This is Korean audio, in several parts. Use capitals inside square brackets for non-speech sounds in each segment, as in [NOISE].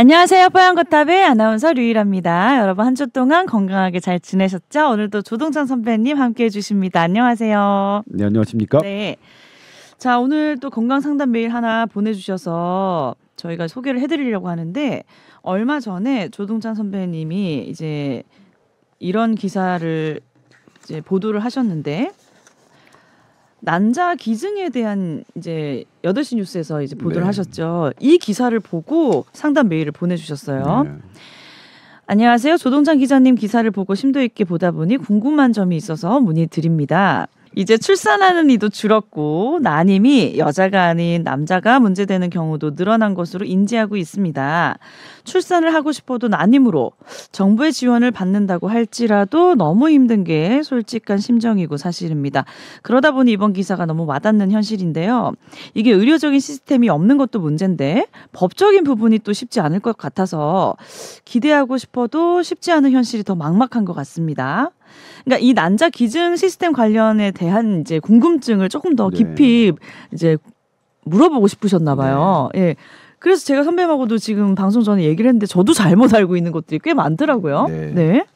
안녕하세요. 뽀얀거탑의 아나운서 류일합니다. 여러분 한 주 동안 건강하게 잘 지내셨죠? 오늘도 조동찬 선배님 함께 해주십니다. 안녕하세요. 네, 안녕하십니까? 네. 자, 오늘 또 건강 상담 메일 하나 보내주셔서 저희가 소개를 해드리려고 하는데 얼마 전에 조동찬 선배님이 이제 이런 기사를 이제 보도를 하셨는데 난자 기증에 대한 이제 8시 뉴스에서 이제 보도를 네. 하셨죠. 이 기사를 보고 상담 메일을 보내주셨어요. 네. 안녕하세요. 조동찬 기자님 기사를 보고 심도 있게 보다 보니 궁금한 점이 있어서 문의드립니다. 이제 출산하는 이도 줄었고 난임이 여자가 아닌 남자가 문제되는 경우도 늘어난 것으로 인지하고 있습니다. 출산을 하고 싶어도 난임으로 정부의 지원을 받는다고 할지라도 너무 힘든 게 솔직한 심정이고 사실입니다. 그러다 보니 이번 기사가 너무 와닿는 현실인데요. 이게 의료적인 시스템이 없는 것도 문제인데 법적인 부분이 또 쉽지 않을 것 같아서 기대하고 싶어도 쉽지 않은 현실이 더 막막한 것 같습니다. 그러니까 이 난자 기증 시스템 관련에 대한 이제 궁금증을 조금 더 네. 깊이 이제 물어보고 싶으셨나 봐요. 네. 예. 그래서 제가 선배님하고도 지금 방송 전에 얘기를 했는데 저도 잘못 알고 있는 것들이 꽤 많더라고요. 네. 네.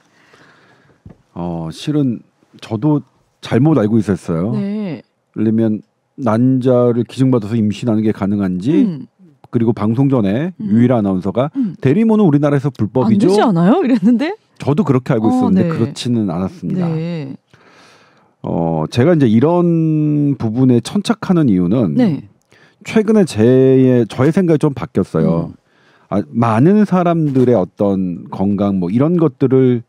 어, 실은 저도 잘못 알고 있었어요. 네. 왜냐면 난자를 기증받아서 임신하는 게 가능한지 음. 그리고 방송 전에 음. 유일한 아나운서가 음. 대리모는 우리나라에서 불법이죠. 안 되지 않아요? 이랬는데 저도 그렇게 알고 어, 있었는데 어, 네. 그렇지는 않았습니다. 네. 어, 제가 이제 이런 부분에 천착하는 이유는 네. 최근에 제 저의 생각이 좀 바뀌었어요. 음. 아, 많은 사람들의 어떤 건강 뭐 이런 것들을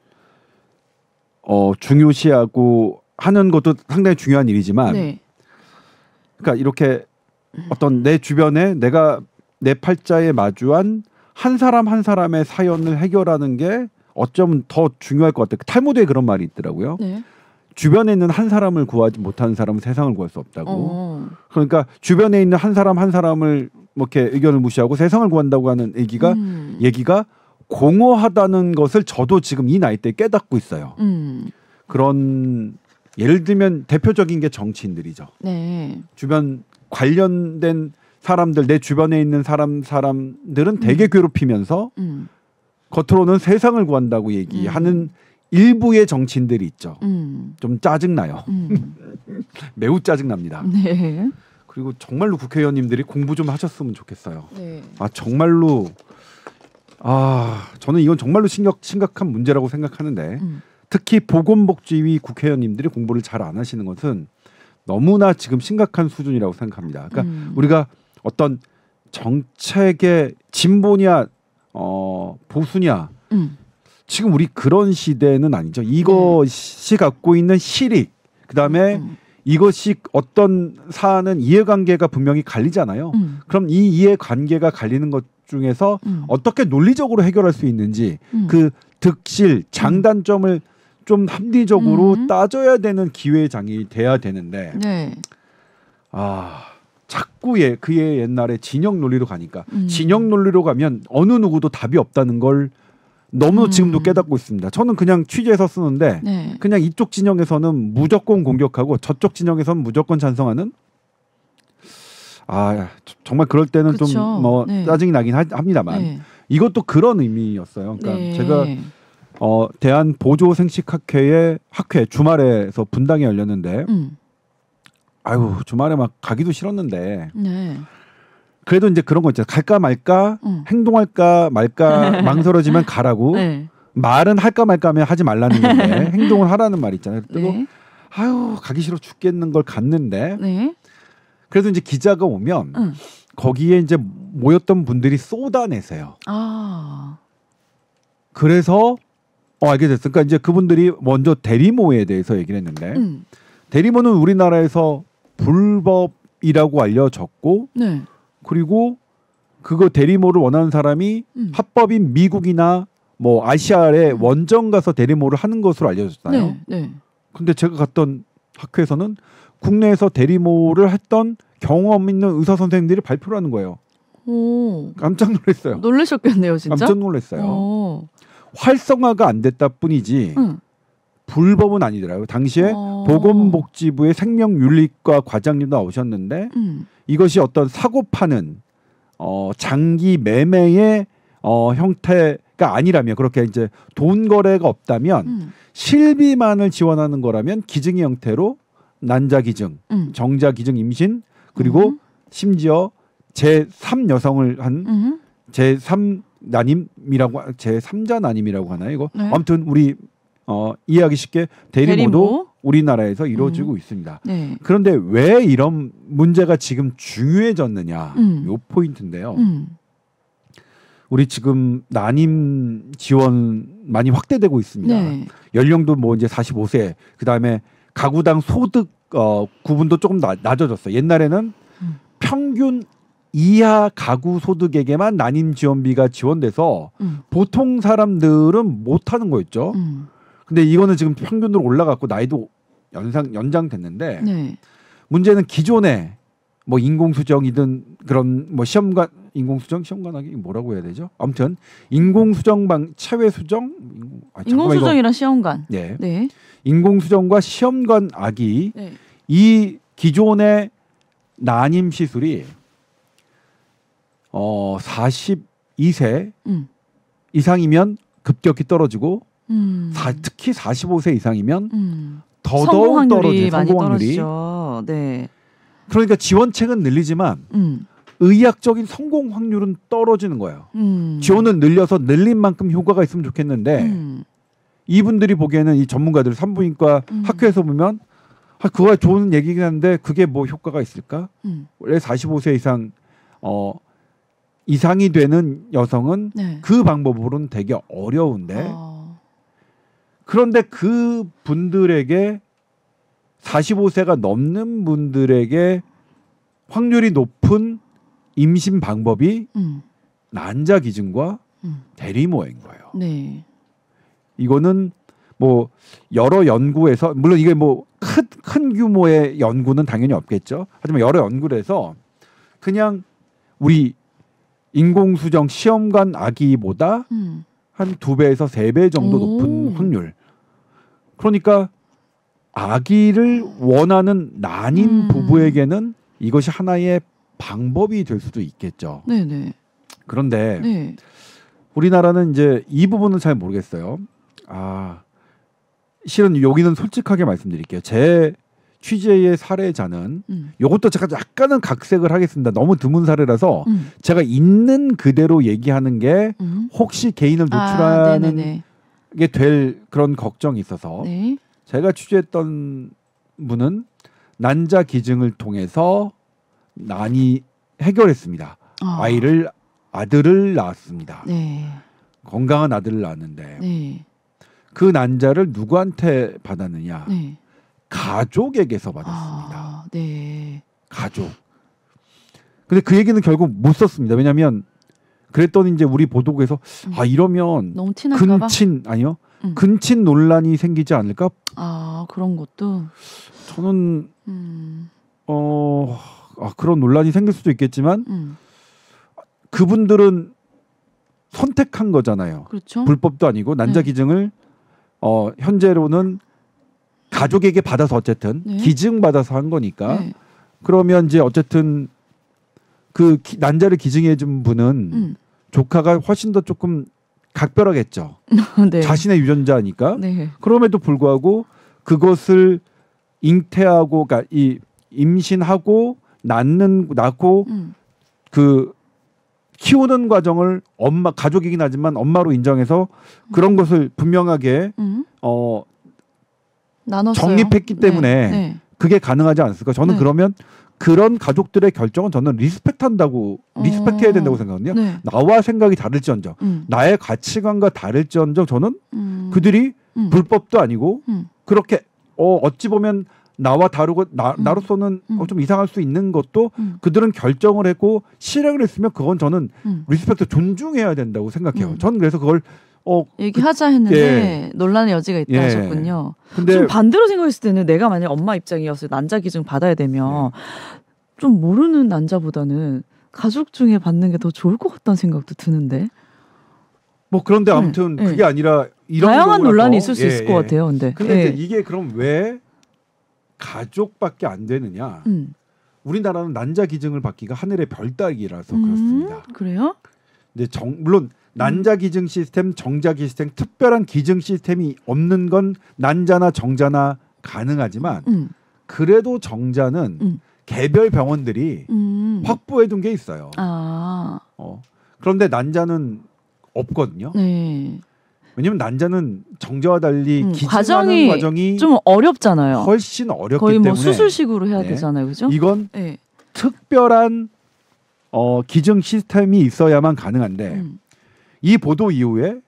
어, 중요시하고 하는 것도 상당히 중요한 일이지만 네. 그러니까 이렇게 어떤 내 주변에 내가 내 팔자에 마주한 한 사람 한 사람의 사연을 해결하는 게 어쩌면 더 중요할 것 같아요. 그 탈모드에 그런 말이 있더라고요. 네. 주변에 있는 한 사람을 구하지 못하는 사람은 세상을 구할 수 없다고. 어. 그러니까 주변에 있는 한 사람 한 사람을 뭐 이렇게 의견을 무시하고 세상을 구한다고 하는 얘기가 음. 얘기가 공허하다는 것을 저도 지금 이 나이 때 깨닫고 있어요. 음. 그런 예를 들면 대표적인 게 정치인들이죠. 네. 주변 관련된 사람들 내 주변에 있는 사람 사람들은 되게 음. 괴롭히면서 음. 겉으로는 세상을 구한다고 얘기하는 음. 일부의 정치인들이 있죠. 음. 좀 짜증나요. 음. [LAUGHS] 매우 짜증납니다. 네. 그리고 정말로 국회의원님들이 공부 좀 하셨으면 좋겠어요. 네. 아 정말로 아 저는 이건 정말로 심각 심각한 문제라고 생각하는데 음. 특히 보건복지위 국회의원님들이 공부를 잘 안 하시는 것은 너무나 지금 심각한 수준이라고 생각합니다. 그러니까 음. 우리가 어떤 정책의 진보냐 어, 보수냐. 음. 지금 우리 그런 시대는 아니죠. 이것이 음. 갖고 있는 실익, 그 다음에 음, 음. 이것이 어떤 사안은 이해관계가 분명히 갈리잖아요. 음. 그럼 이 이해관계가 갈리는 것 중에서 음. 어떻게 논리적으로 해결할 수 있는지 그 득실, 장단점을 좀 합리적으로 따져야 되는 기회 장이 돼야 되는데, 네. 아. 자꾸 예, 그의 옛날에 진영 논리로 가니까 음. 진영 논리로 가면 어느 누구도 답이 없다는 걸 너무 음. 지금도 깨닫고 있습니다. 저는 그냥 취재해서 쓰는데 네. 그냥 이쪽 진영에서는 무조건 공격하고 저쪽 진영에서는 무조건 찬성하는 아 정말 그럴 때는 좀뭐 네. 짜증이 나긴 하, 합니다만 네. 이것도 그런 의미였어요. 그러니까 네. 제가 어 대한 보조 생식학회의 학회 주말에서 분당에 열렸는데 음. 아유 주말에 막 가기도 싫었는데 네. 그래도 이제 그런 거 있잖아 갈까 말까 응. 행동할까 말까 [LAUGHS] 망설여지면 가라고 네. 말은 할까 말까 하면 하지 말라는 건데 [LAUGHS] 행동을 하라는 말 있잖아요 그리고 네. 아유 가기 싫어 죽겠는 걸 갔는데 네. 그래도 이제 기자가 오면 응. 거기에 이제 모였던 분들이 쏟아내세요 아. 그래서 어 알게 됐으니까 그러니까 이제 그분들이 먼저 대리모에 대해서 얘기를 했는데 응. 대리모는 우리나라에서 불법이라고 알려졌고 네. 그리고 그거 대리모를 원하는 사람이 음. 합법인 미국이나 뭐 아시아의 음. 원정 가서 대리모를 하는 것으로 알려졌잖아요. 네, 네. 근데 제가 갔던 학회에서는 국내에서 대리모를 했던 경험 있는 의사 선생님들이 발표를 하는 거예요. 오. 깜짝 놀랐어요. 놀라셨겠네요, 진짜. 깜짝 놀랐어요. 오. 활성화가 안 됐다 뿐이지. 응. 불법은 아니더라고요. 당시에 어... 보건복지부의 생명윤리과 과장님도 나오셨는데 음. 이것이 어떤 사고 파는 어, 장기 매매의 어, 형태가 아니라면 그렇게 이제 돈 거래가 없다면 음. 실비만을 지원하는 거라면 기증의 형태로 난자 기증, 음. 정자 기증 임신 그리고 음. 심지어 제삼 여성을 한 음. 제삼 나님이라고 제삼자 나님이라고 하나요? 이거 네. 아무튼 우리 어, 이해하기 쉽게 대리모도 우리나라에서 이루어지고 음. 있습니다. 네. 그런데 왜 이런 문제가 지금 중요해졌느냐 음. 요 포인트인데요. 음. 우리 지금 난임 지원 많이 확대되고 있습니다. 네. 연령도 뭐 이제 45세, 그 다음에 가구당 소득 어, 구분도 조금 나, 낮아졌어. 요 옛날에는 음. 평균 이하 가구 소득에게만 난임 지원비가 지원돼서 음. 보통 사람들은 못 하는 거였죠. 음. 근데 이거는 지금 평균으로 올라갔고 나이도 연상 연장됐는데 네. 문제는 기존에 뭐 인공수정이든 그런 뭐 시험관 인공수정 시험관하기 뭐라고 해야 되죠? 아무튼 인공수정 방 체외 수정 아, 인공수정이랑 시험관 네. 네. 인공수정과 시험관 아기 네. 이 기존의 난임 시술이 어 42세 음. 이상이면 급격히 떨어지고 음. 사, 특히 45세 이상이면 음. 더더욱 떨어지 성공률이 확 떨어지죠. 네. 네. 그러니까 지원책은 늘리지만 음. 의학적인 성공 확률은 떨어지는 거예요. 음. 지원은 늘려서 늘린 만큼 효과가 있으면 좋겠는데 음. 이분들이 보기에는 이 전문가들 산부인과 음. 학교에서 보면 아, 그거 좋은 얘기긴 한데 그게 뭐 효과가 있을까? 원래 45세 이상 어 이상이 되는 여성은 네. 그 방법으로는 되게 어려운데 어. 그런데 그 분들에게 45세가 넘는 분들에게 확률이 높은 임신 방법이 음. 난자 기증과 음. 대리모인 거예요. 네. 이거는 뭐 여러 연구에서 물론 이게 뭐큰 큰 규모의 연구는 당연히 없겠죠. 하지만 여러 연구에서 그냥 우리 인공수정 시험관 아기보다 음. 한두 배에서 세 배 정도 높은 음. 확률. 그러니까 아기를 원하는 난인 음. 부부에게는 이것이 하나의 방법이 될 수도 있겠죠. 네네. 그런데 네. 우리나라는 이제 이 부분은 잘 모르겠어요. 아 실은 여기는 솔직하게 말씀드릴게요. 제 취재의 사례자는 음. 요것도 제가 약간은 각색을 하겠습니다. 너무 드문 사례라서 음. 제가 있는 그대로 얘기하는 게 음. 혹시 개인을 아, 노출하는 아, 게될 그런 걱정이 있어서 네. 제가 취재했던 분은 난자 기증을 통해서 난이 해결했습니다. 아. 아이를 아들을 낳았습니다. 네. 건강한 아들을 낳았는데 네. 그 난자를 누구한테 받았느냐? 네. 가족에게서 받았습니다. 아, 네. 가족. 근데 그 얘기는 결국 못 썼습니다. 왜냐하면 그랬더니 이제 우리 보도국에서 음. 아 이러면 근친 아니요 음. 근친 논란이 생기지 않을까? 아 그런 것도 저는 음. 어 아, 그런 논란이 생길 수도 있겠지만 음. 그분들은 선택한 거잖아요. 그렇죠? 불법도 아니고 난자 네. 기증을 네. 어 현재로는 가족에게 받아서 어쨌든 네. 기증 받아서 한 거니까 네. 그러면 이제 어쨌든 그 기, 난자를 기증해 준 분은 음. 조카가 훨씬 더 조금 각별하겠죠. [LAUGHS] 네. 자신의 유전자니까. 네. 그럼에도 불구하고 그것을 잉태하고 그니까이 임신하고 낳는 낳고 음. 그 키우는 과정을 엄마 가족이긴 하지만 엄마로 인정해서 그런 음. 것을 분명하게 음. 어 나눴어요. 정립했기 네. 때문에 네. 그게 가능하지 않습니까 저는 네. 그러면 그런 가족들의 결정은 저는 리스펙트한다고 어. 리스펙트해야 된다고 생각하거든요. 네. 나와 생각이 다를지언정, 음. 나의 가치관과 다를지언정 저는 음. 그들이 음. 불법도 아니고 음. 그렇게 어, 어찌 보면 나와 다르고 나, 음. 로서는 음. 어, 좀 이상할 수 있는 것도 그들은 결정을 했고 실행을 했으면 그건 저는 리스펙트 존중해야 된다고 생각해요. 저는 그래서 그걸 어, 얘기하자 했는데 예. 논란의 여지가 있다 예. 하셨군요. 근데 좀 반대로 생각했을 때는 내가 만약 엄마 입장이었어요. 난자 기증 받아야 되면 예. 좀 모르는 난자보다는 가족 중에 받는 게 더 좋을 것 같다는 생각도 드는데. 뭐 그런데 네. 아무튼 네, 그게 네. 아니라 이런 다양한 논란이 있을 수 예, 있을 것 예. 같아요. 근데 근데 예. 이게 그럼 왜 가족밖에 안 되느냐? 음. 우리나라는 난자 기증을 받기가 하늘의 별 따기라서 음, 그렇습니다. 그래요? 근데 정, 물론 난자 기증 시스템, 정자 기증 특별한 기증 시스템이 없는 건 난자나 정자나 가능하지만 음. 그래도 정자는 음. 개별 병원들이 음. 확보해 둔 게 있어요. 아. 어. 그런데 난자는 없거든요. 네. 왜냐면 하 난자는 정자와 달리 음, 과정이, 과정이 좀 어렵잖아요. 훨씬 어렵기 거의 뭐 때문에 수술식으로 해야 네. 되잖아요, 그죠? 이건 네. 특별한 어, 기증 시스템이 있어야만 가능한데 음. 이 보도 이후에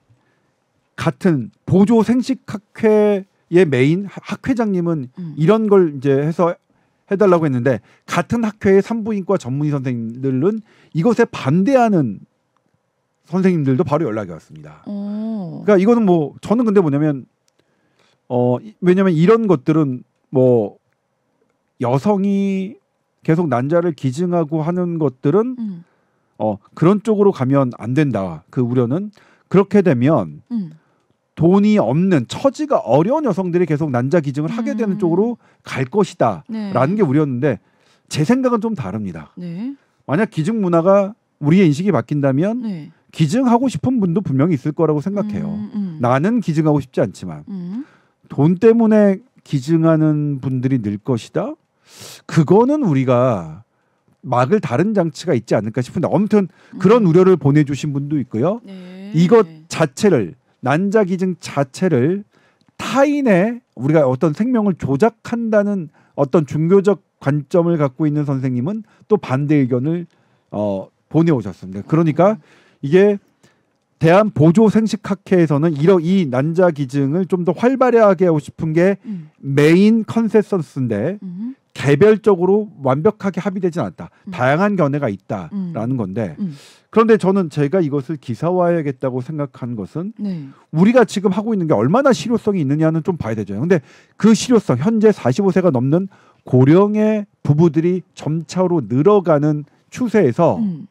같은 보조 생식학회의 메인 학회장님은 음. 이런 걸 이제 해서 해달라고 했는데 같은 학회의 산부인과 전문의 선생님들은 이것에 반대하는 선생님들도 바로 연락이 왔습니다. 오. 그러니까 이거는 뭐 저는 근데 뭐냐면 어 왜냐면 이런 것들은 뭐 여성이 계속 난자를 기증하고 하는 것들은 음. 어, 그런 쪽으로 가면 안 된다. 그 우려는 그렇게 되면 음. 돈이 없는 처지가 어려운 여성들이 계속 난자 기증을 하게 음. 되는 쪽으로 갈 것이다라는 네. 게 우려였는데 제 생각은 좀 다릅니다. 네. 만약 기증 문화가 우리의 인식이 바뀐다면 네. 기증하고 싶은 분도 분명히 있을 거라고 생각해요. 음, 음, 음. 나는 기증하고 싶지 않지만 음. 돈 때문에 기증하는 분들이 늘 것이다. 그거는 우리가 막을 다른 장치가 있지 않을까 싶은데 아무튼 그런 음. 우려를 보내주신 분도 있고요. 네. 이것 네. 자체를 난자 기증 자체를 타인의 우리가 어떤 생명을 조작한다는 어떤 종교적 관점을 갖고 있는 선생님은 또 반대 의견을 어, 보내오셨습니다. 그러니까 음. 이게 대한 보조 생식학회에서는 이러 이 난자 기증을 좀 더 활발하게 하고 싶은 게 음. 메인 컨센서스인데 음. 개별적으로 완벽하게 합의되진 않다. 음. 다양한 견해가 있다라는 음. 건데 음. 그런데 저는 제가 이것을 기사화해야겠다고 생각한 것은 네. 우리가 지금 하고 있는 게 얼마나 실효성이 있느냐는 좀 봐야 되죠. 근데 그 실효성 현재 45세가 넘는 고령의 부부들이 점차로 늘어가는 추세에서 음.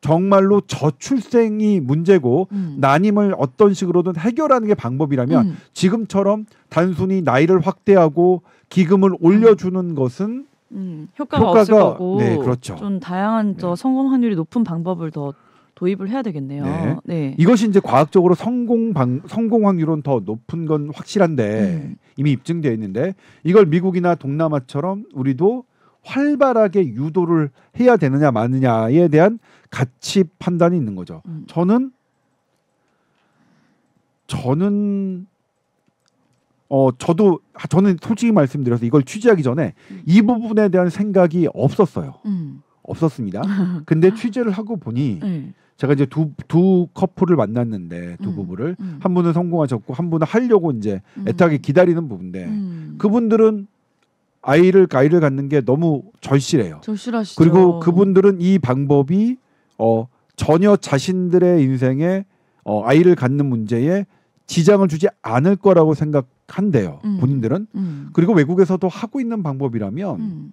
정말로 저출생이 문제고 음. 난임을 어떤 식으로든 해결하는 게 방법이라면 음. 지금처럼 단순히 나이를 확대하고 기금을 음. 올려주는 것은 음, 효과가, 효과가, 없을 거고 네, 그렇죠. 좀 다양한 저 네. 성공 확률이 높은 방법을 더 도입을 해야 되겠네요. 네. 네. 이것이 이제 과학적으로 성공 방, 성공 확률은 더 높은 건 확실한데 음. 이미 입증되어 있는데 이걸 미국이나 동남아처럼 우리도 활발하게 유도를 해야 되느냐 마느냐에 대한 가치 판단이 있는 거죠. 음. 저는 저는 어 저도 아, 저는 솔직히 말씀드려서 이걸 취재하기 전에 이 부분에 대한 생각이 없었어요. 음. 없었습니다. [LAUGHS] 근데 취재를 하고 보니 음. 제가 이제 두 두 커플을 만났는데 두 음. 부부를 음. 한 분은 성공하셨고 한 분은 하려고 이제 음. 애타게 기다리는 부분인데 음. 그분들은 아이를 아이를 갖는 게 너무 절실해요. 절실하시죠. 그리고 그분들은 이 방법이 어 전혀 자신들의 인생에 어 아이를 갖는 문제에 지장을 주지 않을 거라고 생각한대요. 음. 본인들은. 음. 그리고 외국에서도 하고 있는 방법이라면 음.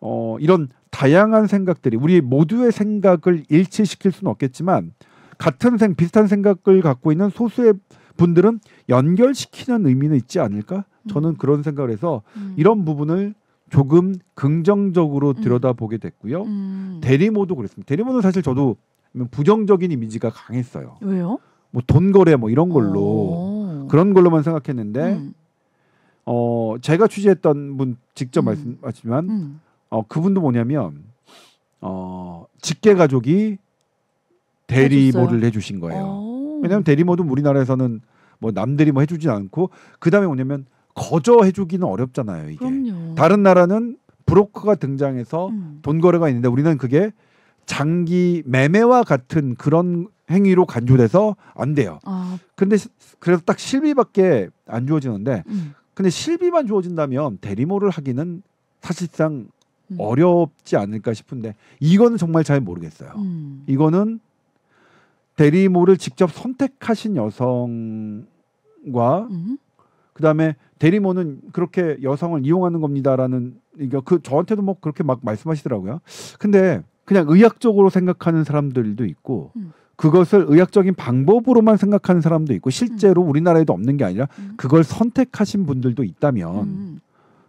어, 이런 다양한 생각들이 우리 모두의 생각을 일치시킬 수는 없겠지만 같은 생 비슷한 생각을 갖고 있는 소수의 분들은 연결시키는 의미는 있지 않을까? 음. 저는 그런 생각을 해서 음. 이런 부분을 조금 긍정적으로 음. 들여다보게 됐고요. 대리모도 그랬습니다. 대리모는 사실 저도 부정적인 이미지가 강했어요. 왜요? 뭐돈 거래 뭐 이런 걸로 오. 어. 그런 걸로만 생각했는데 음. 어 제가 취재했던 분 직접 음. 말씀하시지만 음. 어 그분도 뭐냐면 어 직계 가족이 대리모를 해주신 거예요. 오. 어. 왜냐하면 대리모도 우리나라에서는 뭐 남들이 뭐 해주진 않고 그 다음에 뭐냐면 거저 해주기는 어렵잖아요. 이게 그럼요. 다른 나라는 브로커가 등장해서 음. 돈 거래가 있는데 우리는 그게 장기 매매와 같은 그런 행위로 간주돼서 안 돼요. 아. 근데 그래서 딱 실비밖에 안 주어지는데 음. 근데 실비만 주어진다면 대리모를 하기는 사실상 음. 어렵지 않을까 싶은데 이거는 정말 잘 모르겠어요. 음. 이거는 대리모를 직접 선택하신 여성과 음. 그다음에 대리모는 그렇게 여성을 이용하는 겁니다라는 그러니까 그 저한테도 뭐 그렇게 막 말씀하시더라고요. 근데 그냥 의학적으로 생각하는 사람들도 있고 음. 그것을 의학적인 방법으로만 생각하는 사람도 있고 실제로 음. 우리나라에도 없는 게 아니라 음. 그걸 선택하신 분들도 있다면 음, 음.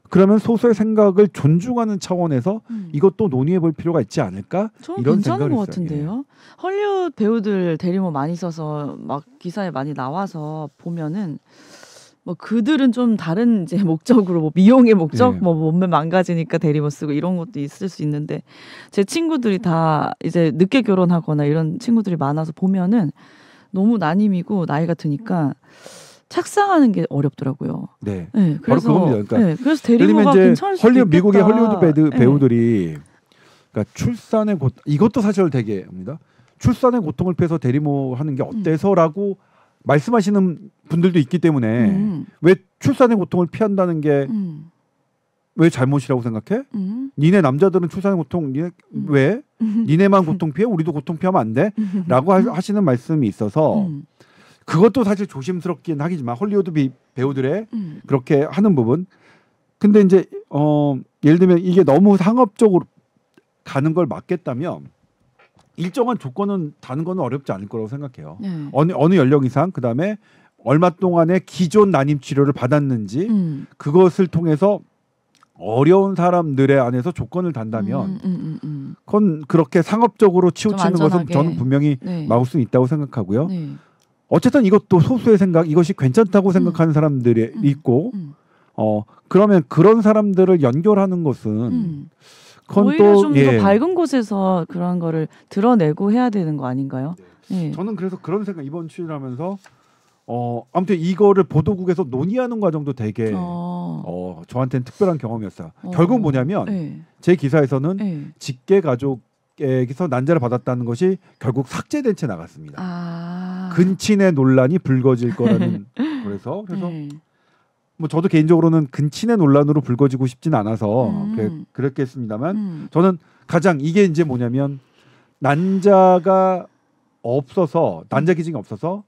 그러면 소수의 생각을 존중하는 차원에서 음. 이것도 논의해 볼 필요가 있지 않을까 이런 생각이 있어요. 같은데요. 예. 헐리우드 배우들 대리모 많이 써서 막 기사에 많이 나와서 보면은 뭐 그들은 좀 다른 이제 [LAUGHS] 목적으로 뭐 미용의 목적 네. 뭐 몸매 망가지니까 대리모 쓰고 이런 것도 있을 수 있는데 제 친구들이 다 이제 늦게 결혼하거나 이런 친구들이 많아서 보면은 너무 난임이고 나이가 드니까 착상하는 게 어렵더라고요. 네. 네 그래서 바로 그겁니다. 그러니까 네, 그래서 대리모가 괜찮을 수 있겠다. 미국의 헐리우드 배드, 네. 배우들이 그러니까 출산의 고 이것도 사실 되게 합니다. 출산의 고통을 피해서 대리모 하는 게 음. 어때서라고 음. 말씀하시는 분들도 있기 때문에 음. 왜 출산의 고통을 피한다는 게왜 음. 잘못이라고 생각해? 음. 니네 남자들은 출산의 고통 니네 음. 왜? 음. 니네만 고통 피해? 우리도 고통 피하면 안 돼? 음. 라고 하, 시는 말씀이 있어서 그것도 사실 조심스럽긴 하겠지만 헐리우드 배우들의 그렇게 하는 부분 근데 이제 어 예를 들면 이게 너무 상업적으로 가는 걸 막겠다면 일정한 조건은 다는 건 어렵지 않을 거라고 생각해요. 네. 어느 어느 연령 이상 그다음에 얼마 동안의 기존 난임 치료를 받았는지 음. 그것을 통해서 어려운 사람들에 안에서 조건을 단다면 음, 음, 음, 음. 그건 그렇게 상업적으로 치우치는 것은 저는 분명히 네. 막을 수 있다고 생각하고요. 네. 어쨌든 이것도 소수의 생각 이것이 괜찮다고 음. 생각하는 사람들이 있고 어 그러면 그런 사람들을 연결하는 것은 오히려 좀더 예. 밝은 곳에서 그런 거를 드러내고 해야 되는 거 아닌가요? 네. 예. 저는 그래서 그런 생각 이번 추재를 하면서 어 아무튼 이거를 보도국에서 논의하는 과정도 되게 어, 어 저한테는 특별한 경험이었어요. 어. 결국 뭐냐면 예. 제 기사에서는 예. 직계 가족에게서 난자를 받았다는 것이 결국 삭제된 채 나갔습니다. 아. 근친의 논란이 불거질 거라는 [LAUGHS] 그래서 그래서 예. 뭐 저도 개인적으로는 근친의 논란으로 불거지고 싶진 않아서 음. 그래, 그랬겠습니다만 음. 저는 가장 이게 이제 뭐냐면 난자가 없어서 난자 기증이 없어서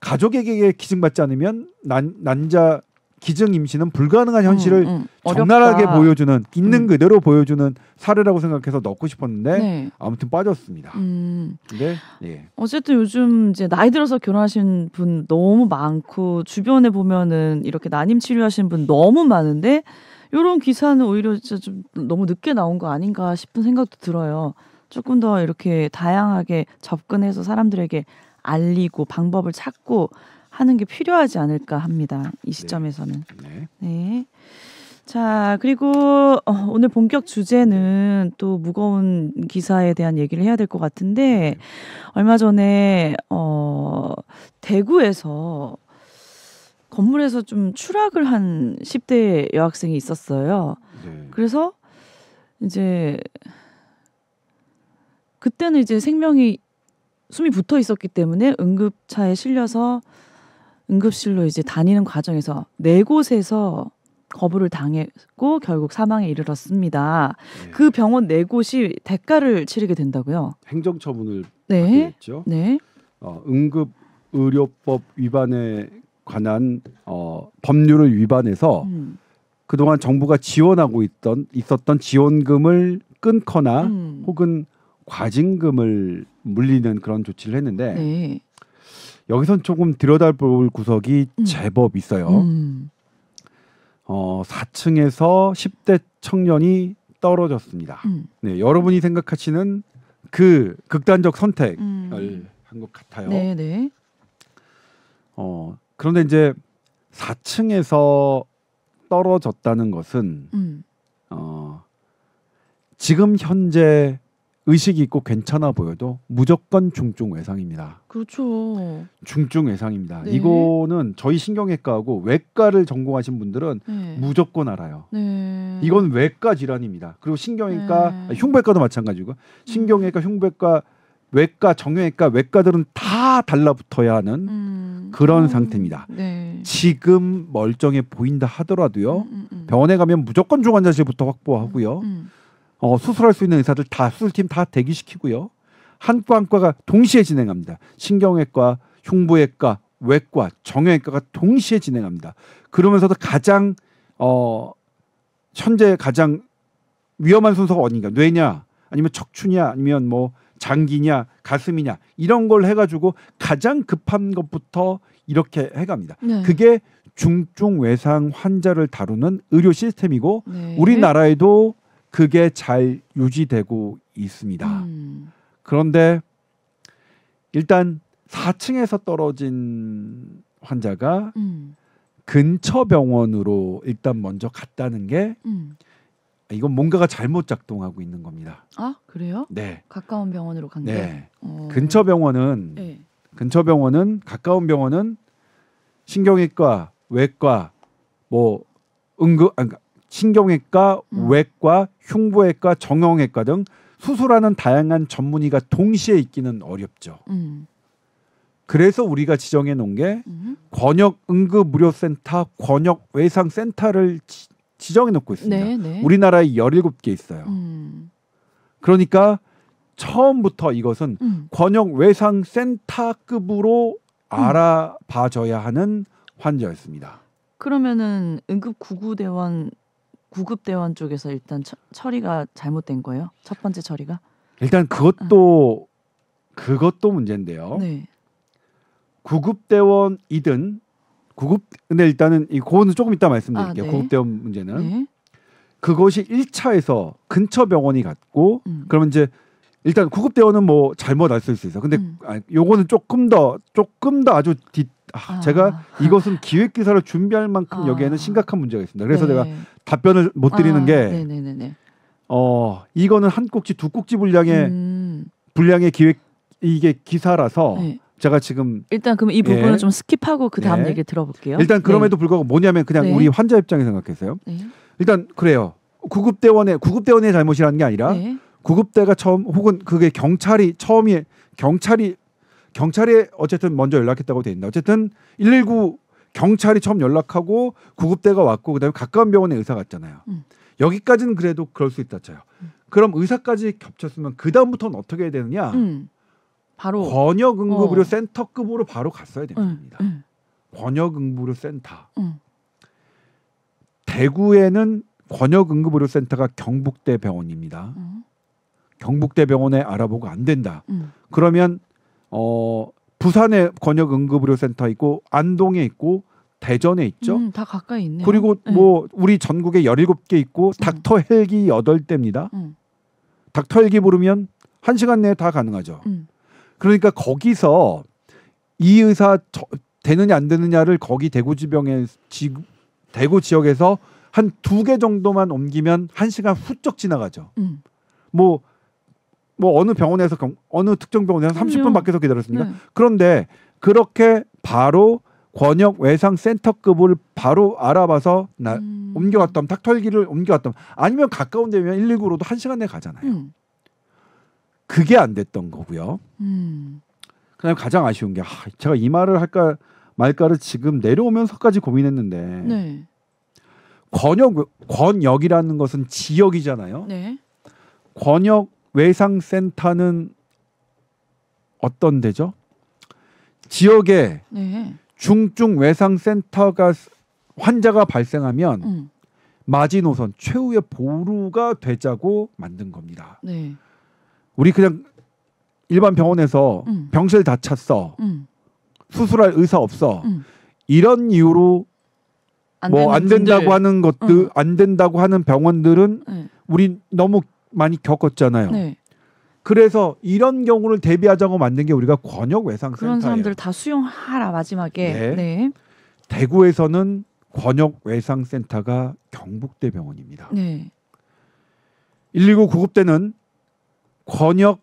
가족에게 기증받지 않으면 난 난자 기증 임신은 불가능한 현실을 음, 음. 적나라하게 보여주는 있는 음. 그대로 보여주는 사례라고 생각해서 넣고 싶었는데 네. 아무튼 빠졌습니다. 음. 근데 예. 어쨌든 요즘 이제 나이 들어서 결혼하신 분 너무 많고 주변에 보면은 이렇게 난임 치료하신분 너무 많은데 이런 기사는 오히려 진짜 좀 너무 늦게 나온 거 아닌가 싶은 생각도 들어요. 조금 더 이렇게 다양하게 접근해서 사람들에게 알리고 방법을 찾고 하는 게 필요하지 않을까 합니다. 이 네. 시점에서는. 네. 네. 자, 그리고 어, 오늘 본격 주제는 또 무거운 기사에 대한 얘기를 해야 될 것 같은데 네. 얼마 전에 어, 대구에서 건물에서 좀 추락을 한 10대 여학생이 있었어요. 네. 그래서 이제 그때는 이제 생명이 숨이 붙어 있었기 때문에 응급차에 실려서 응급실로 이제 다니는 과정에서 네 곳에서 거부를 당했고 결국 사망에 이르렀습니다. 네. 그 병원 네 곳이 대가를 치르게 된다고요. 행정처분을 네. 했죠. 네. 어, 응급 의료법 위반에 관한 어, 법률을 위반해서 음. 그동안 정부가 지원하고 있던 있었던 지원금을 끊거나 음. 혹은 과징금을 물리는 그런 조치를 했는데 네. 여기선 조금 들여다볼 구석이 음. 제법 있어요. 음. 어, 4층에서 10대 청년이 떨어졌습니다. 음. 네, 여러분이 생각하시는 그 극단적 선택을 음. 한것 같아요. 네, 네. 어, 그런데 이제 4층에서 떨어졌다는 것은 음. 어, 지금 현재 의식이 있고 괜찮아 보여도 무조건 중증 외상입니다. 그렇죠. 중증 외상입니다. 네. 이거는 저희 신경외과하고 외과를 전공하신 분들은 네. 무조건 알아요. 네. 이건 외과 질환입니다. 그리고 신경외과, 네. 흉부외과도 마찬가지고 신경외과, 음. 흉부외과, 외과, 정형외과, 외과들은 다 달라붙어야 하는 음. 그런 음. 상태입니다. 네. 지금 멀쩡해 보인다 하더라도요. 음, 음, 음, 병원에 가면 무조건 중환자실부터 확보하고요. 어, 수술할 수 있는 의사들 다 수술팀 다 대기시키고요. 한과한과가 동시에 진행합니다. 신경외과, 흉부외과, 외과, 정형외과가 동시에 진행합니다. 그러면서도 가장 어 현재 가장 위험한 순서가 어딘가 뇌냐 아니면 척추냐 아니면 뭐 장기냐 가슴이냐 이런 걸 해가지고 가장 급한 것부터 이렇게 해갑니다. 네. 그게 중증 외상 환자를 다루는 의료 시스템이고 네. 우리나라에도 그게 잘 유지되고 있습니다. 음. 그런데 일단 4층에서 떨어진 환자가 음. 근처 병원으로 일단 먼저 갔다는 게 음. 이건 뭔가가 잘못 작동하고 있는 겁니다. 아 그래요? 네. 가까운 병원으로 간 네. 게. 어. 근처 병원은 네. 예. 근처 병원은 가까운 병원은 신경외과, 외과, 뭐 응급 아, 그러니까 신경외과, 음. 외과, 흉부외과, 정형외과 등 수술하는 다양한 전문의가 동시에 있기는 어렵죠. 음. 그래서 우리가 지정해 놓은 게 음. 권역 응급 의료센터 권역 외상 센터를 지, 정해 놓고 있습니다. 네, 네. 우리나라에 17개 있어요. 음. 그러니까 처음부터 이것은 음. 권역 외상 센터급으로 음. 알아봐줘야 하는 환자였습니다. 그러면은 응급 구급대원 구급대원 쪽에서 일단 처, 처리가 잘못된 거예요? 첫 번째 처리가? 일단 그것도 그것도 문제인데요. 네. 구급대원이든 구급 근데 일단은 이 고는 조금 이따 말씀드릴게요. 아, 네. 구급대원 문제는 네. 그것이 1차에서 근처 병원이 갔고 음. 그러면 이제 일단 구급대원은 뭐 잘못 알 수 있어. 요 근데 음. 아, 요거는 조금 더 조금 더 아주 뒷 아, 아. 제가 아. 이것은 기획 기사를 준비할 만큼 아. 여기에는 심각한 문제가 있습니다. 그래서 네. 제가 답변을 못 드리는 아, 게 네네네네. 어, 이거는 한 꼭지 두 꼭지 분량의 음. 분량의 기획 이게 기사라서 네. 제가 지금 일단 그럼 이 부분을 예. 좀 스킵하고 그 다음 예. 얘기 들어볼게요. 일단 그럼에도 네. 불구하고 뭐냐면 그냥 네. 우리 환자 입장에 생각했어요 일단 그래요. 구급대원의 구급대원의 잘못이라는 게 아니라 구급대가 처음 혹은 그게 경찰이 처음에 경찰이 경찰에 어쨌든 먼저 연락했다고 돼 있나. 어쨌든 119 경찰이 처음 연락하고 구급대가 왔고 그다음에 가까운 병원에 의사 갔잖아요. 음. 여기까지는 그래도 그럴 수 있다 쳐요. 음. 그럼 의사까지 겹쳤으면 그 다음부터는 어떻게 해야 되느냐? 음. 바로 권역 응급의료 어. 센터급으로 바로 갔어야 됩니다. 권역 응급의료 센터. 대구에는 권역 응급의료 센터가 경북대 병원입니다. 경북대 병원에 알아보고 안 된다. 그러면 어 부산에 권역 응급의료센터 있고 안동에 있고 대전에 있죠. 음, 다 가까이 있네요. 그리고 네. 뭐 우리 전국에 1 7개 있고 음. 닥터 헬기 8 대입니다. 음. 닥터 헬기 부르면 1시간 내에 다 가능하죠. 음. 그러니까 거기서 이 의사 저, 되느냐 안 되느냐를 거기 대구지병에 지, 대구 지역에서 한 두 개 정도만 옮기면 1시간 후쩍 지나가죠. 음. 뭐뭐 어느 병원에서 어느 특정 병원에서 그럼요. 분 밖에서 기다렸습니다. 네. 그런데 그렇게 바로 권역 외상 센터급을 바로 알아봐서 나 음. 옮겨갔던면 탁털기를 옮겨갔던 아니면 가까운 데면 119로도 한시간 내에 가잖아요. 음. 그게 안 됐던 거고요. 음. 그다음에 가장 아쉬운 게 아, 제가 이 말을 할까 말까를 지금 내려오면서까지 고민했는데 네. 권역 권역이라는 것은 지역이잖아요. 네. 권역 외상센터는 어떤 데죠? 지역에 네. 중증 외상센터가 환자가 발생하면 음. 마지노선 최후의 보루가 되자고 만든 겁니다. 네. 우리 그냥 일반 병원에서 음. 병실 다 찼어. 음. 수술할 의사 없어. 음. 이런 이유로 뭐안 뭐 된다고 하는 것들 안 된다고 하는 병원들은 네. 우리 너무 많이 겪었잖아요. 네. 그래서 이런 경우를 대비하자고 만든 게 우리가 권역 외상 그런 사람들 다 수용하라 마지막에. 네. 네. 대구에서는 권역 외상 센터가 경북대병원입니다. 네. 119 구급대는 권역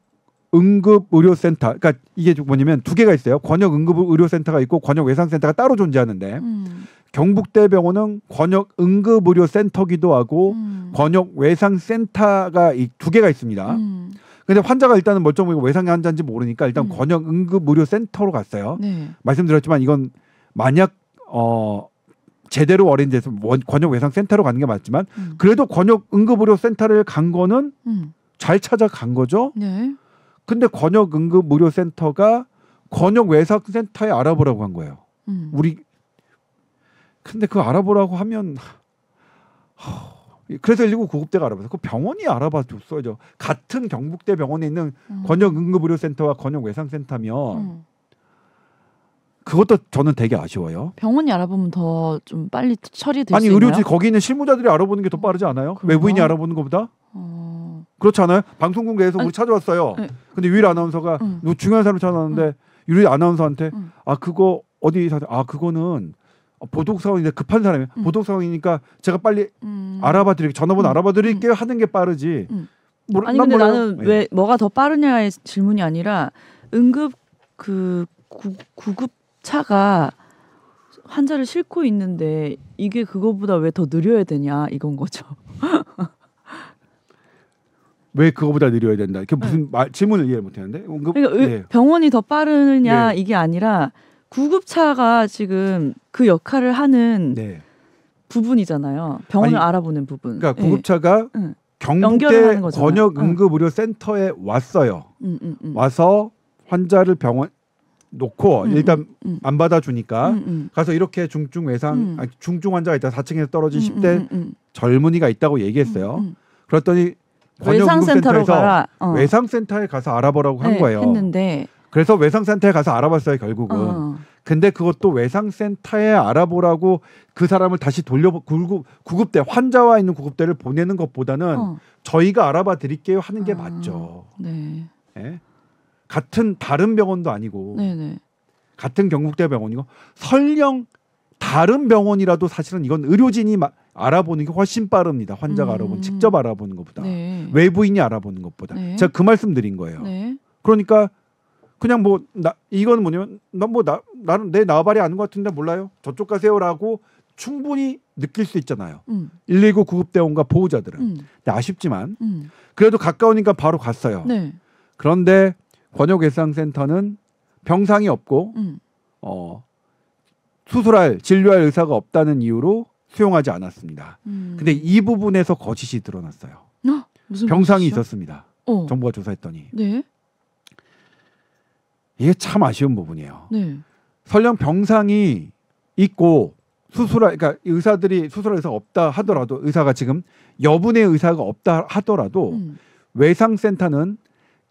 응급 의료센터. 그러니까 이게 뭐냐면 두 개가 있어요. 권역 응급 의료센터가 있고 권역 외상센터가 따로 존재하는데 음. 경북대병원은 권역 응급의료센터기도 하고 음. 권역 외상센터가 이 두 개가 있습니다. 음. 근데 환자가 일단은 멀쩡 보고 외상 환자인지 모르니까 일단 음. 권역 응급의료센터로 갔어요. 네. 말씀드렸지만 이건 만약 어 제대로 어린 데서 권역 외상센터로 가는 게 맞지만 음. 그래도 권역 응급의료센터를 간 거는 음. 잘 찾아간 거죠. 네. 근데 권역 응급의료센터가 권역 외상센터에 알아보라고 한 거예요. 음. 우리 근데 그 알아보라고 하면 그래서 일1 9 구급대가 알아봤어요. 그 병원이 알아봐 줬어요죠 같은 경북대 병원에 있는 음. 권역응급의료센터와 권역외상센터면 음. 그것도 저는 되게 아쉬워요. 병원이 알아보면 더 좀 빨리 처리될 니수 있나요? 아니 의료진 거기 있는 실무자들이 알아보는 게 더 빠르지 않아요? 그런가? 외부인이 알아보는 것보다? 어... 그렇지 않아요? 방송국 에서 우리 찾아왔어요. 네. 근데 유일 아나운서가 응. 음. 중요한 사람 을 찾아왔는데 응. 음. 유일 아나운서한테 응. 음. 아 그거 어디 사세요? 아 그거는 어, 보통 상황인데 급한 사람이 음. 보통 상황이니까 제가 빨리 음. 알아봐 드릴게 전화번호 음. 알아봐 드릴게요 음. 하는 게 빠르지. 모르, 음. 뭐, 아니 근데 몰라요. 나는 예. 왜 뭐가 더 빠르냐의 질문이 아니라 응급 그 구, 구급차가 환자를 싣고 있는데 이게 그거보다 왜 더 느려야 되냐 이건 거죠. [LAUGHS] 왜 그거보다 느려야 된다. 이게 무슨 네. 말, 질문을 이해 를못 했는데. 응급, 그러니까 네. 병원이 더 빠르냐 네. 예. 이게 아니라 구급차가 지금 그 역할을 하는 네. 부분이잖아요. 병원을 아니, 알아보는 부분. 그러니까 예. 구급차가 예. 경북대 권역 응급 의료 센터에 왔어요. 음, 음, 음. 와서 환자를 병원 놓고 음, 일단 음, 음. 안 받아주니까 가서 이렇게 중증 외상 아니, 중증 환자가 있다 4층에서 떨어진 10대 젊은이가 있다고 얘기했어요. 그랬더니 권역 응급센터에서 어. 외상센터에 가서 알아보라고 한 네, 거예요. 했는데 그래서 외상센터에 가서 알아봤어요 결국은. 어. 근데 그것도 외상센터에 알아보라고 그 사람을 다시 돌려 구급 구급대 환자와 있는 구급대를 보내는 것보다는 어. 저희가 알아봐 드릴게요 하는 게 아. 맞죠. 네. 네. 같은 다른 병원도 아니고 네네. 네. 같은 경북대 병원이고 설령 다른 병원이라도 사실은 이건 의료진이 마, 알아보는 게 훨씬 빠릅니다. 환자가 음. 알아본 직접 알아보는 것보다 네. 외부인이 알아보는 것보다 네. 제가 그 말씀 드린 거예요. 네. 그러니까 그냥 뭐 나 이건 뭐냐면 난뭐나 뭐 나는 내 나발이 아닌 것 같은데 몰라요. 저쪽 가세요라고 충분히 느낄 수 있잖아요. 음. 119 구급대원과 보호자들은 음. 아쉽지만 음. 그래도 가까우니까 바로 갔어요. 네. 그런데 권역외상센터는 병상이 없고 음. 어, 수술할 진료할 의사가 없다는 이유로 수용하지 않았습니다. 음. 근데 이 부분에서 거짓이 드러났어요. 어? 병상이 거짓이야? 있었습니다. 어. 정부가 조사했더니. 네. 이게 참 아쉬운 부분이에요. 네. 설령 병상이 있고 수술할 그러니까 의사들이 수술할 의사 없다 하더라도 의사가 지금 여분의 의사가 없다 하더라도 음. 외상센터는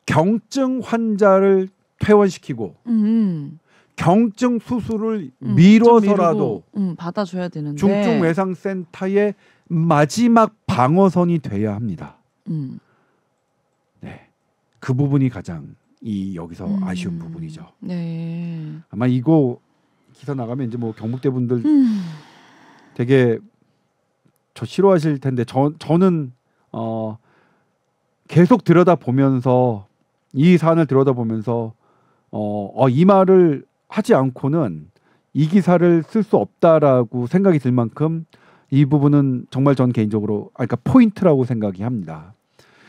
경증 환자를 퇴원시키고 음. 경증 수술을 음, 미뤄서라도 미 음, 받아줘야 되는데 중증 외상센터의 마지막 방어선이 돼야 합니다. 음. 네, 그 부분이 가장 이 여기서 음. 아쉬운 부분이죠. 네. 아마 이거 기사 나가면 이제 뭐 경북대 분들 음. 되게 저 싫어하실 텐데 저 저는 어 계속 들여다 보면서 이 사안을 들여다 보면서 어, 어, 이 말을 하지 않고는 이 기사를 쓸 수 없다라고 생각이 들 만큼 이 부분은 정말 전 개인적으로 아까 그러니까 포인트라고 생각이 합니다.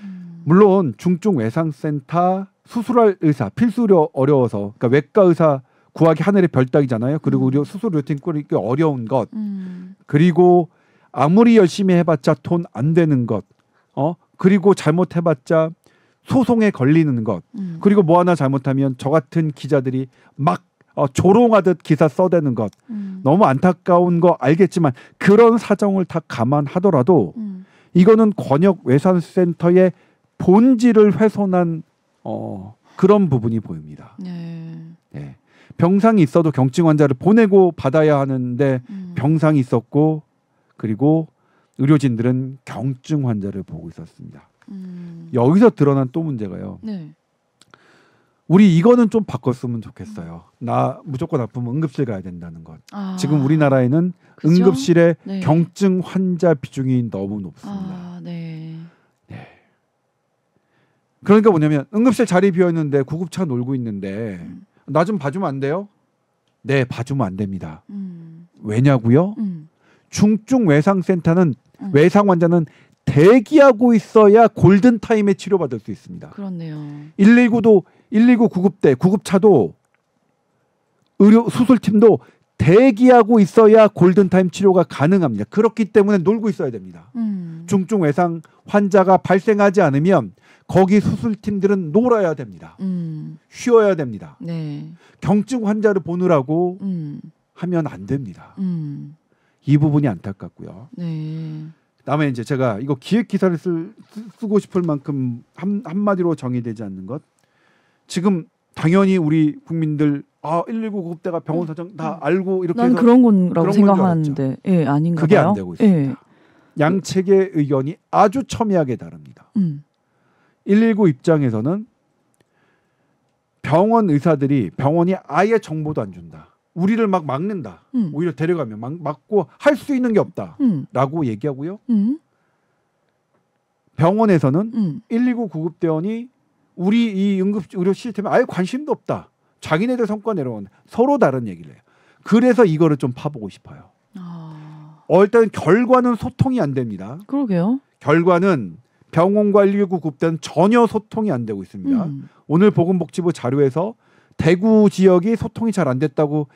음. 물론 중증 외상센터 수술할 의사 필수료 어려워서 그러니까 외과 의사 구하기 하늘의 별따기잖아요. 그리고 음. 우리 수술 루틴 꾸리기 어려운 것. 음. 그리고 아무리 열심히 해봤자 돈 안 되는 것. 어 그리고 잘못해봤자 소송에 걸리는 것. 음. 그리고 뭐 하나 잘못하면 저 같은 기자들이 막 어, 조롱하듯 기사 써대는 것. 음. 너무 안타까운 거 알겠지만 그런 사정을 다 감안하더라도 음. 이거는 권역 외산센터의 본질을 훼손한 어, 그런 부분이 보입니다. 네. 네. 병상이 있어도 경증 환자를 보내고 받아야 하는데 음. 병상이 있었고 그리고 의료진들은 경증 환자를 보고 있었습니다. 음. 여기서 드러난 또 문제가요. 네. 우리 이거는 좀 바꿨으면 좋겠어요. 나 무조건 아프면 응급실 가야 된다는 것. 아, 지금 우리나라에는 그죠? 응급실에 네. 경증 환자 비중이 너무 높습니다. 아, 네. 그러니까 뭐냐면 응급실 자리 비어 있는데 구급차 놀고 있는데 음. 나좀 봐주면 안 돼요? 네, 봐주면 안 됩니다. 음. 왜냐고요? 음. 중증 외상 센터는 음. 외상 환자는 대기하고 있어야 골든 타임에 치료받을 수 있습니다. 그렇네요. 119도 119 구급대 구급차도 의료 수술팀도 대기하고 있어야 골든타임 치료가 가능합니다. 그렇기 때문에 놀고 있어야 됩니다. 음. 중증 외상 환자가 발생하지 않으면 거기 수술팀들은 놀아야 됩니다. 음. 쉬어야 됩니다. 네. 경증 환자를 보느라고 음. 하면 안 됩니다. 음. 이 부분이 안타깝고요. 네. 다음에 이제 제가 이거 기획 기사를 쓸, 쓰고 싶을 만큼 한, 한마디로 정의되지 않는 것. 지금 당연히 우리 국민들 아119 구급대가 병원 음. 사정 다 알고 이렇게 난 그런 건라고 생각하는데 예 아닌가요? 그게 안 되고 있습니다. 예. 양측의 의견이 아주 첨예하게 다릅니다. 음. 119 입장에서는 병원 의사들이 병원이 아예 정보도 안 준다. 우리를 막 막는다. 음. 오히려 데려가면 막, 막고 할 수 있는 게 없다라고 음. 얘기하고요. 음. 병원에서는 119 음. 구급대원이 우리 이 응급 의료 시스템에 아예 관심도 없다. 자기네들 성과 내려온 서로 다른 얘기를 해요. 그래서 이거를 좀 파보고 싶어요. 아... 어, 일단 결과는 소통이 안 됩니다. 그러게요. 결과는 병원과 119 구급대는 전혀 소통이 안 되고 있습니다. 음. 오늘 보건복지부 자료에서 대구 지역이 소통이 잘 안 됐다고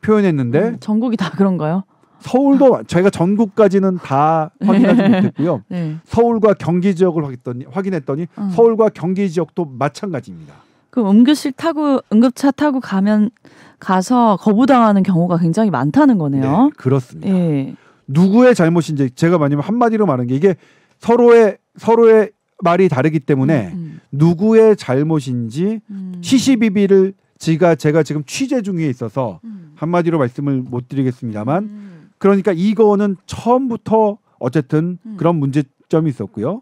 표현했는데 음, 전국이 다 그런가요? 서울도 저희가 전국까지는 다 네. 확인하지 못했고요. [LAUGHS] 네. 서울과 경기 지역을 확인했더니, 확인했더니 음. 서울과 경기 지역도 마찬가지입니다. 그 응급실 타고 응급차 타고 가면 가서 거부당하는 경우가 굉장히 많다는 거네요. 네, 그렇습니다. 예. 누구의 잘못인지 제가 말하면 한마디로 말하는 게 이게 서로의 서로의 말이 다르기 때문에 음. 음. 누구의 잘못인지 음. 시시비비를 제가 제가 지금 취재 중에 있어서 음. 한마디로 말씀을 못 드리겠습니다만 음. 그러니까 이거는 처음부터 어쨌든 음. 그런 문제점이 있었고요.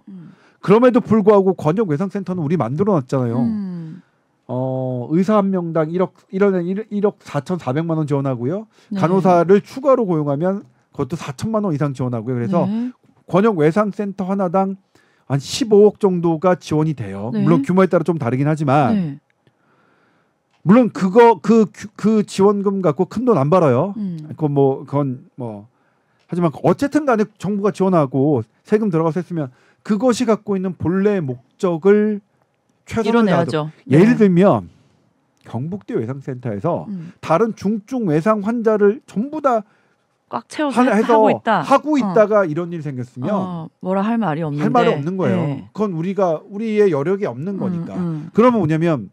그럼에도 불구하고 권역 외상센터는 우리 만들어 놨잖아요. 어, 의사 한 명당 1억 1억 1억 4,400만 원 지원하고요. 네. 간호사를 추가로 고용하면 그것도 4천만 원 이상 지원하고요. 그래서 네. 권역 외상센터 하나당 한 15억 정도가 지원이 돼요. 네. 물론 규모에 따라 좀 다르긴 하지만 네. 물론 그거 그그 그 지원금 갖고 큰 돈 안 벌어요. 음. 그건 뭐 그건 뭐 하지만 어쨌든 간에 정부가 지원하고 세금 들어가서 했으면 그것이 갖고 있는 본래 의 목적을 최소을 다하죠. 예를 네. 들면 경북대 외상센터에서 음. 다른 중증 외상 환자를 전부 다꽉 채워서 하, 해서 하고 있다. 하고 어. 있다가 어. 이런 일이 생겼으면 어, 뭐라 할 말이 없는데 할 말이 없는 거예요. 네. 그건 우리가 우리의 여력이 없는 음, 거니까. 음. 그러면 뭐냐면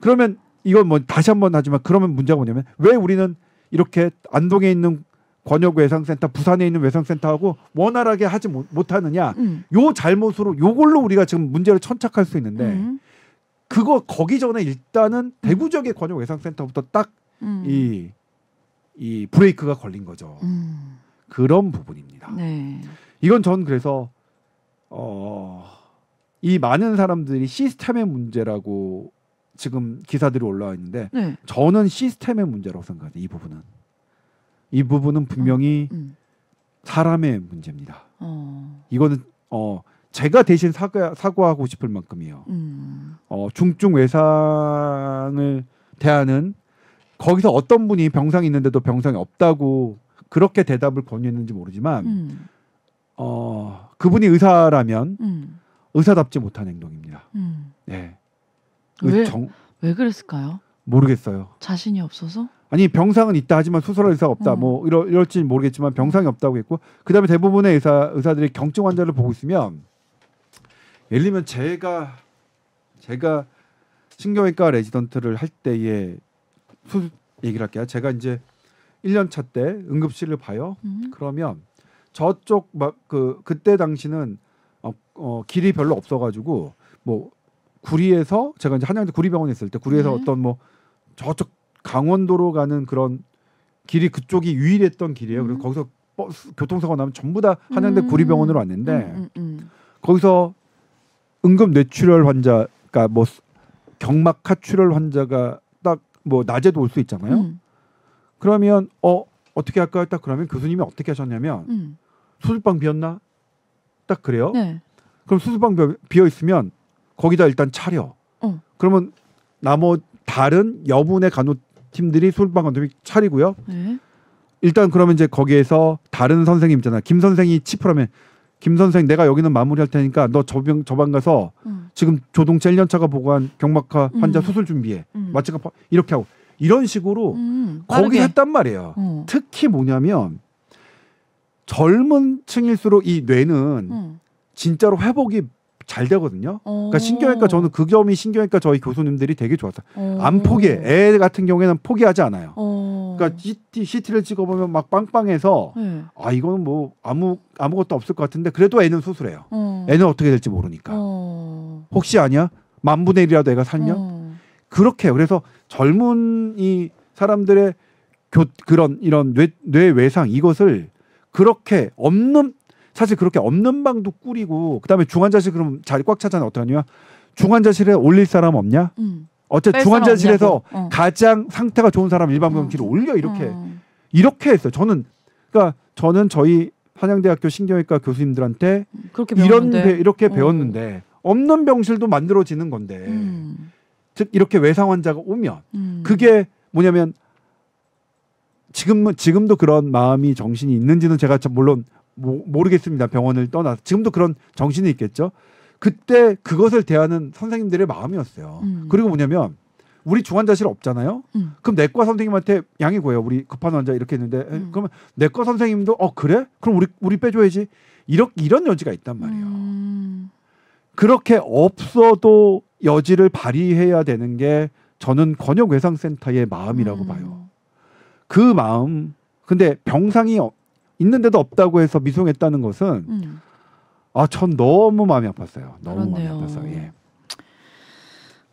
그러면 이건 뭐 다시 한번 하지만 그러면 문제가 뭐냐면 왜 우리는 이렇게 안동에 있는 권역 외상센터, 부산에 있는 외상센터하고 원활하게 하지 못, 하느냐. 음. 요 잘못으로 요걸로 우리가 지금 문제를 천착할 수 있는데 음. 그거 거기 전에 일단은 대구 지역의 권역 외상센터부터 딱이 음. 이 브레이크가 걸린 거죠. 음. 그런 부분입니다. 네. 이건 전 그래서 어, 이 많은 사람들이 시스템의 문제라고 지금 기사들이 올라와 있는데 네. 저는 시스템의 문제라고 생각해요. 이 부분은 이 부분은 분명히 어, 음. 사람의 문제입니다. 어. 이거는 어 제가 대신 사과, 사과하고 싶을 만큼이에요. 음. 어, 중증 외상을 대하는 거기서 어떤 분이 병상이 있는데도 병상이 없다고 그렇게 대답을 권유했는지 모르지만 음. 어, 그분이 의사라면 음. 의사답지 못한 행동입니다. 음. 네. 왜, 정, 왜 그랬을까요? 모르겠어요. 자신이 없어서? 아니 병상은 있다 하지만 수술할 의사가 없다. 음. 뭐 이럴, 이럴지 모르겠지만 병상이 없다고 했고 그다음에 대부분의 의사 의사들이 경증 환자를 보고 있으면 예를 들면 제가 제가 신경외과 레지던트를 할 때에 얘기를 할게요. 제가 이제 1년 차 때 응급실을 봐요. 음. 그러면 저쪽 막그 그때 당시는 어, 어 길이 별로 없어가지고 뭐 구리에서 제가 이제 한양대 구리병원에 있을 때 구리에서 네. 어떤 뭐 저쪽 강원도로 가는 그런 길이 그쪽이 유일했던 길이에요. 음. 그래서 거기서 버스 교통사고 나면 전부 다 한양대 음. 구리병원으로 왔는데 음, 음, 음. 거기서 응급 뇌출혈 환자가 뭐 경막 하출혈 환자가 뭐 낮에도 올 수 있잖아요. 음. 그러면 어 어떻게 할까요? 딱 그러면 교수님이 어떻게 하셨냐면 음. 수술방 비었나? 딱 그래요. 네. 그럼 수술방 비어, 있으면 거기다 일단 차려. 어. 그러면 나머 다른 여분의 간호팀들이 수술방 간호팀 차리고요. 네. 일단 그러면 이제 거기에서 다른 선생님 있잖아. 김 선생이 치프라면 김 선생 내가 여기는 마무리할 테니까 너 저병 저방 가서 음. 지금 조동체 1년차가 보고한 경막하 음. 환자 음. 수술 준비해 음. 마치가 이렇게 하고 이런 식으로 음. 거기 했단 말이에요. 어. 특히 뭐냐면 젊은 층일수록 이 뇌는 음. 진짜로 회복이 잘 되거든요. 그러니까 어. 신경외과 저는 그 점이 신경외과 저희 교수님들이 되게 좋았어요. 어. 안 포기해. 애 같은 경우에는 포기하지 않아요. 어. 그러니까 CT, CT를 찍어보면 막 빵빵해서 네. 아 이거는 뭐 아무 아무것도 없을 것 같은데 그래도 애는 수술해요. 어. 애는 어떻게 될지 모르니까. 어. 혹시 아니야? 만분의 일이라도 애가 살면 그렇게 그래서 젊은 이 사람들의 교, 그런 이런 뇌, 뇌 외상 이것을 그렇게 없는 사실 그렇게 없는 방도 꾸리고 그다음에 중환자실 그럼 자리 꽉 차잖아 어떡하냐 중환자실에 올릴 사람 없냐 음. 어쨌든 중환자실에서 어. 가장 상태가 좋은 사람 일반병실로 음. 올려 이렇게 음. 이렇게 했어요 저는 그러니까 저는 저희 한양대학교 신경외과 교수님들한테 음, 이런 배, 이렇게 어. 배웠는데 없는 병실도 만들어지는 건데 음. 즉 이렇게 외상 환자가 오면 음. 그게 뭐냐면 지금은 지금도 그런 마음이 정신이 있는지는 제가 참 물론 모, 모르겠습니다. 병원을 떠나서 지금도 그런 정신이 있겠죠. 그때 그것을 대하는 선생님들의 마음이었어요. 음. 그리고 뭐냐면 우리 중환자실 없잖아요. 음. 그럼 내과 선생님한테 양이 해요 우리 급한 환자 이렇게 했는데 음. 그러면 내과 선생님도 어 그래? 그럼 우리 우리 빼줘야지. 이런 이런 여지가 있단 말이에요. 음. 그렇게 없어도 여지를 발휘해야 되는 게 저는 권역외상센터의 마음이라고 음. 봐요. 그 마음. 근데 병상이 어, 있는데도 없다고 해서 미송했다는 것은 음. 아전 너무 마음이 아팠어요. 너무 그렇네요. 마음이 아팠어요 예.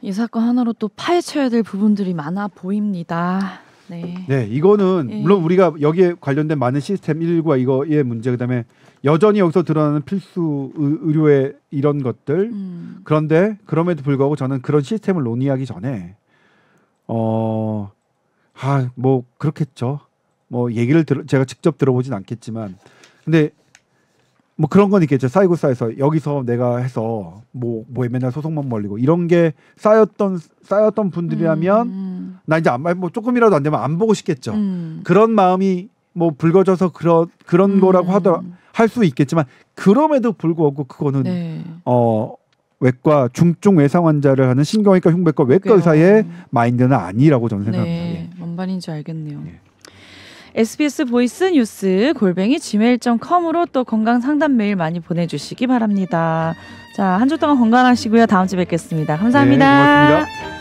이 사건 하나로 또 파헤쳐야 될 부분들이 많아 보입니다. 네. 네, 이거는 예. 물론 우리가 여기에 관련된 많은 시스템 119와 이거의 문제 그다음에 여전히 여기서 드러나는 필수 의료의 이런 것들 음. 그런데 그럼에도 불구하고 저는 그런 시스템을 논의하기 전에 어아뭐 그렇겠죠 뭐 얘기를 들어 제가 직접 들어보진 않겠지만 근데 뭐 그런 건 있겠죠. 쌓이고 쌓여서 여기서 내가 해서 뭐뭐 뭐 맨날 소송만 멀리고 이런 게 쌓였던 쌓였던 분들이라면 음. 음. 나 이제 안뭐 조금이라도 안 되면 안 보고 싶겠죠. 음. 그런 마음이 뭐 불거져서 그런 그런 음. 거라고 하더 할 수 있겠지만 그럼에도 불구하고 그거는 네. 어 외과 중증 외상 환자를 하는 신경외과 흉부외과 외과 의사의 마인드는 아니라고 저는 생각합니다. 네, 예. 뭔 말인지 알겠네요. 예. SBS 보이스 뉴스 골뱅이 gmail.com으로 또 건강 상담 메일 많이 보내주시기 바랍니다. 자, 한 주 동안 건강하시고요. 다음 주 뵙겠습니다. 감사합니다. 네, 고맙습니다.